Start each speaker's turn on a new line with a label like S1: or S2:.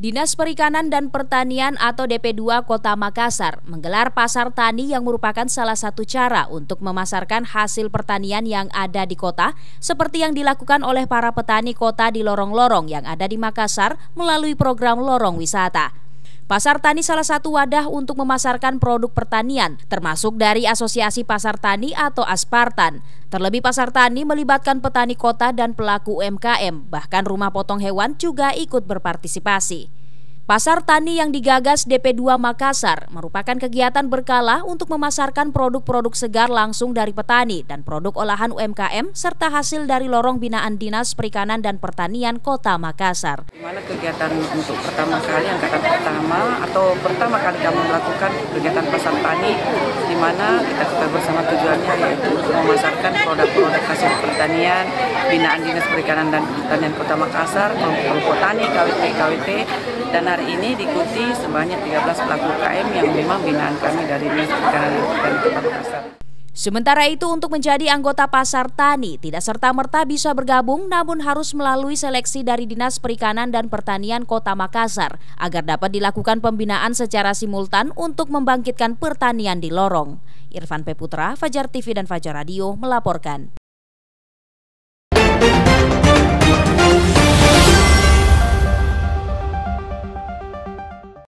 S1: Dinas Perikanan dan Pertanian atau DP2 Kota Makassar menggelar pasar tani yang merupakan salah satu cara untuk memasarkan hasil pertanian yang ada di kota, seperti yang dilakukan oleh para petani kota di lorong-lorong yang ada di Makassar melalui program Lorong Wisata. Pasar tani salah satu wadah untuk memasarkan produk pertanian, termasuk dari Asosiasi Pasar Tani atau Aspartan. Terlebih pasar tani melibatkan petani kota dan pelaku UMKM, bahkan rumah potong hewan juga ikut berpartisipasi. Pasar tani yang digagas DP2 Makassar merupakan kegiatan berkala untuk memasarkan produk-produk segar langsung dari petani dan produk olahan UMKM serta hasil dari lorong binaan Dinas Perikanan dan Pertanian Kota
S2: Makassar. Mana kegiatan untuk pertama kali angkatan pertama atau pertama kali kami melakukan kegiatan pasar tani di mana kita kita bersama tujuannya yaitu untuk memasarkan produk-produk hasil pertanian binaan Dinas Perikanan dan Pertanian Kota Makassar, kelompok petani, KWT-KWT dan hari hari ini diikuti sebanyak 13 pelaku KM yang memang binaan kami dari Dinas Perikanan dan Kepala Makassar.
S1: Sementara itu untuk menjadi anggota pasar tani tidak serta-merta bisa bergabung namun harus melalui seleksi dari Dinas Perikanan dan Pertanian Kota Makassar agar dapat dilakukan pembinaan secara simultan untuk membangkitkan pertanian di lorong. Irfan Peputra, Fajar TV dan Fajar Radio melaporkan.